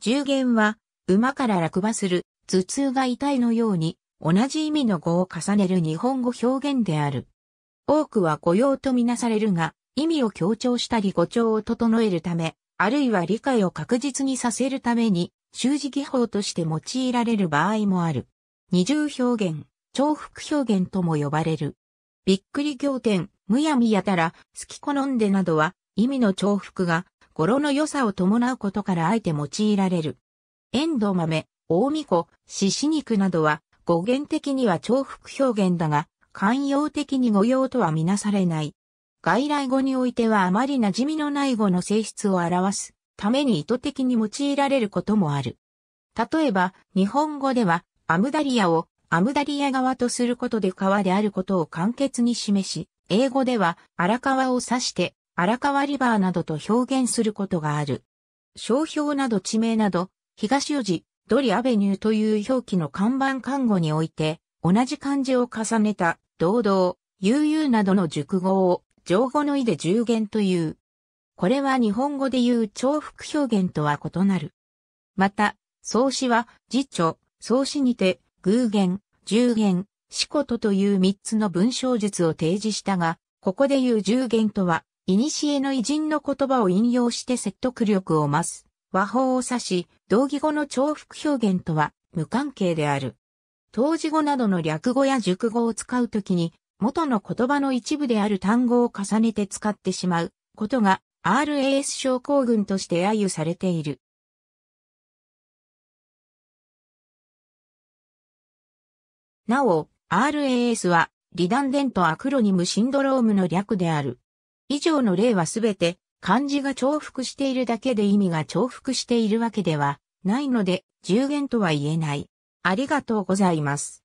従言は、馬から落馬する、頭痛が痛いのように、同じ意味の語を重ねる日本語表現である。多くは語用とみなされるが、意味を強調したり語調を整えるため、あるいは理解を確実にさせるために、習字技法として用いられる場合もある。二重表現、重複表現とも呼ばれる。びっくり仰天、むやみやたら、好き好んでなどは、意味の重複が語呂の良さを伴うことからあえて用いられる。エンド豆、大巫女、獅子肉などは語源的には重複表現だが、慣用的に語用とはみなされない。外来語においてはあまり馴染みのない語の性質を表すために意図的に用いられることもある。例えば、日本語では、アムダリアをアムダリア川とすることで川であることを簡潔に示し、英語では荒川を指して荒川リバーなどと表現することがある。商標など地名など、東四字、ドリアベニューという表記の看板看護において、同じ漢字を重ねた、堂々、悠々などの熟語を、上語の意で重言という。これは日本語で言う重複表現とは異なる。また、創始は、辞著、創始にて、偶言、重言、仕事という三つの文章術を提示したが、ここで言う重言とは、古の偉人の言葉を引用して説得力を増す、和法を指し、同義語の重複表現とは無関係である。当時語などの略語や熟語を使うときに、元の言葉の一部である単語を重ねて使ってしまうことが RAS 症候群として揶揄されている。なお、RAS は、リダンデントアクロニムシンドロームの略である。以上の例はすべて漢字が重複しているだけで意味が重複しているわけではないので、十言とは言えない。ありがとうございます。